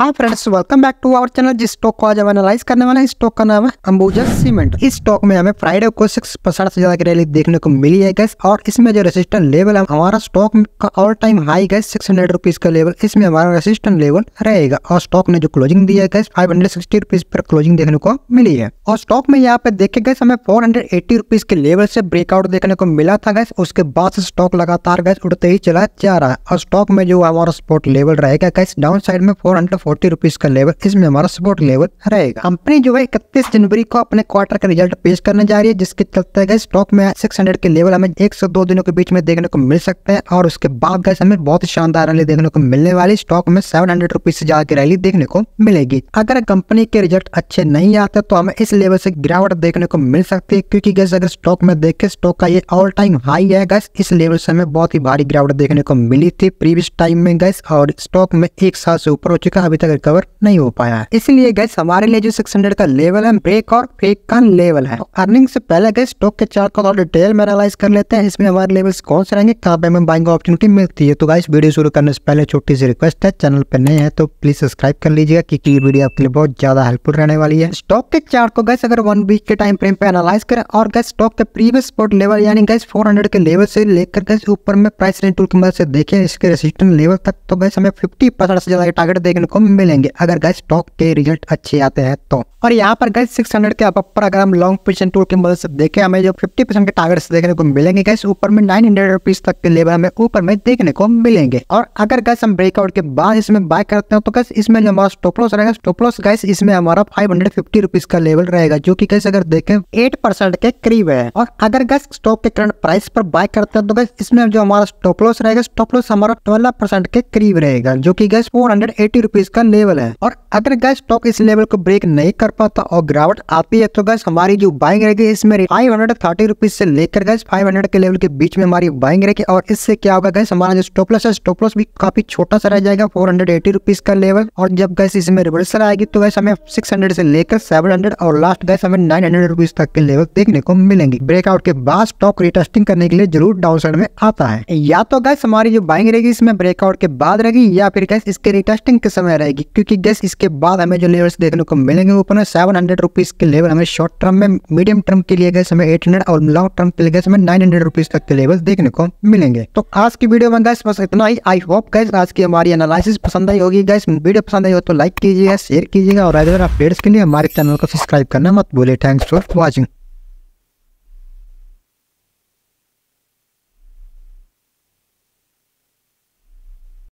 हाँ friends welcome back to our channel जिस stock को आज हम एनालाइज करने वाले हैं स्टॉक का नाम है अंबुजा सीमेंट इस स्टॉक में हमें फ्राइडे को सिक्स परसेंट से ज्यादा की रैली देखने को मिली है गैस और इसमें जो रेसिस्टेंट लेवल है हमारा स्टॉक का all time high guys six hundred rupees का लेवल इसमें हमारा रेसिस्टेंट लेवल रहेगा और स्टॉक ने जो क्लोजिंग दी है guys five hundred sixty rupees पर क्लोजिंग देखने को मिली है और स्टॉक में यहाँ पे देखे गए हमें फोर हंड्रेड एट्टी रुपीज के लेवल से ब्रेकआउट देखने को मिला था गैस उसके बाद से स्टॉक लगातार गैस उड़ते ही चला जा रहा है और स्टॉक में जो हमारा स्पोर्ट लेवल रहेगा गैस डाउन साइड में फोर हंड्रेड फोर्टी रुपीज का लेवल इसमें हमारा सपोर्ट लेवल रहेगा कंपनी जो है इकतीस जनवरी को अपने क्वार्टर का रिजल्ट पेश करने जा रही है जिसके चलते गए स्टॉक में सिक्स के लेवल हमें एक दो दिनों के बीच में देखने को मिल सकते हैं और उसके बाद गए हमें बहुत शानदार रैली देखने को मिलने वाली स्टॉक में सेवन हंड्रेड रुपीज से ज्यादा की रैली देखने को मिलेगी अगर कंपनी के रिजल्ट अच्छे नहीं आते तो हमें इस लेवल से गिरावट देखने को मिल सकती है क्योंकि गैस अगर स्टॉक में देखे स्टॉक का ये ऑल टाइम हाई है गैस इस लेवल से हमें बहुत ही भारी गिरावट देखने को मिली थी प्रीवियस टाइम में गैस और स्टॉक में एक साल से ऊपर हो चुका अभी अभी तक रिकवर नहीं हो पाया है इसलिए गैस हमारे लिए जो सिक्स का लेवल है ब्रेक और फेक का लेवल है अर्निंग से पहले गए स्टॉक के चार्ट को डिटेल में एनालाइज कर लेते हैं इसमें हमारे लेवल कौन से रहेंगे कहाँ पे हमें बाइंग ऑपरचुनिटी मिलती है तो गाइस वीडियो शुरू करने से पहले छोटी सी रिक्वेस्ट है चैनल पर नए हैं तो प्लीज सब्सक्राइब कर लीजिएगा क्योंकि वीडियो आपके लिए बहुत ज्यादा हेल्पफुल रहने वाली है स्टॉक के चार्ट को गैस अगर वन वीक के टाइम फ्रेम पे एनालाइज करें और गैस स्टॉक के प्रीवियस स्पॉट लेवल यानी गैस 400 के लेवल से लेकर गैस ऊपर में प्राइस रेंट टूल की मदद से देखें इसके रेसिस्टेंट लेवल तक तो गैस हमें 50 परसेंट से ज्यादा टारगेट देखने को मिलेंगे अगर गैस स्टॉक के रिजल्ट अच्छे आते हैं तो और यहाँ पर गैस 600 के अपर अगर हम लॉन्ग पोजिशन टूल की मदद से देखें हमें जो 50 परसेंट के टारगेट देखने को मिलेंगे गैस ऊपर में 900 रुपीस तक के लेवल हमें ऊपर में देखने को मिलेंगे और अगर गैस हम ब्रेकआउट के बाद इसमें बाय करते हैं तो गैस इसमें जो हमारा स्टोपलॉस रहेगा स्टोपलॉस गैस इसमें हमारा फाइव हंड्रेड का लेवल रहेगा जो की गैस अगर देखें एट के करीब है और अगर गैस स्टॉक के करंट प्राइस पर बाय करते हैं तो गैस इसमें जो हमारा स्टॉपलॉस रहेगा स्टॉपलॉस हमारा ट्वेल्व के करीब रहेगा जो की गैस फोर हंड्रेड का का लेवल है और अगर गैस स्टॉक इस लेवल को ब्रेक नहीं कर पाता और गिरावट आती है तो गैस हमारी जो बाइंग रहेगी इसमें फाइव हंड्रेड थर्टी रुपीज से लेकर गैस फाइव हंड्रेड के लेवल के बीच में हमारी बाइंग रहेगी और इससे क्या होगा गैस हमारा जो स्टॉपलॉस है स्टॉपलॉस भी काफी छोटा सा रह जाएगा फोर हंड्रेड एटी रुपीज का लेवल और जब गैस इसमें रिवर्सल आएगी तो गैस हमें सिक्स हंड्रेड से लेकर सेवन हंड्रेड और लास्ट गैस हमें नाइन हंड्रेड रुपीज तक के लेवल देखने को मिलेंगे ब्रेकआउट के बाद स्टॉक रिटेस्टिंग करने के लिए जरूर डाउन साइड में आता है या तो गैस हमारी जो बाइंग रहेगी इसमें ब्रेकआउट के बाद रहेगी या फिर गैस इसके रिटेस्टिंग के समय रहेगी क्योंकि गैस इसके बाद हमें जो लेवल्स देखने को मिलेंगे ऊपर में सेवन हंड्रेड रुपीज़ के लेवल हमें शॉर्ट टर्म में मीडियम टर्म के लिए गए हमें एट हंड्रेड और लॉन्ग टर्म के लिए गए हमें नाइन हंड्रेड रुपीज़ तक के लेवल देखने को मिलेंगे तो आज की वीडियो में गैस बस इतना ही आई होप गैस आज की हमारी एनालिसिस पसंद आई होगी गैस वीडियो पसंद आई हो तो लाइक कीजिएगा शेयर कीजिएगा और अदर अपडेट्स के लिए हमारे चैनल को सब्सक्राइब करना मत बोले थैंक्स फॉर वॉचिंग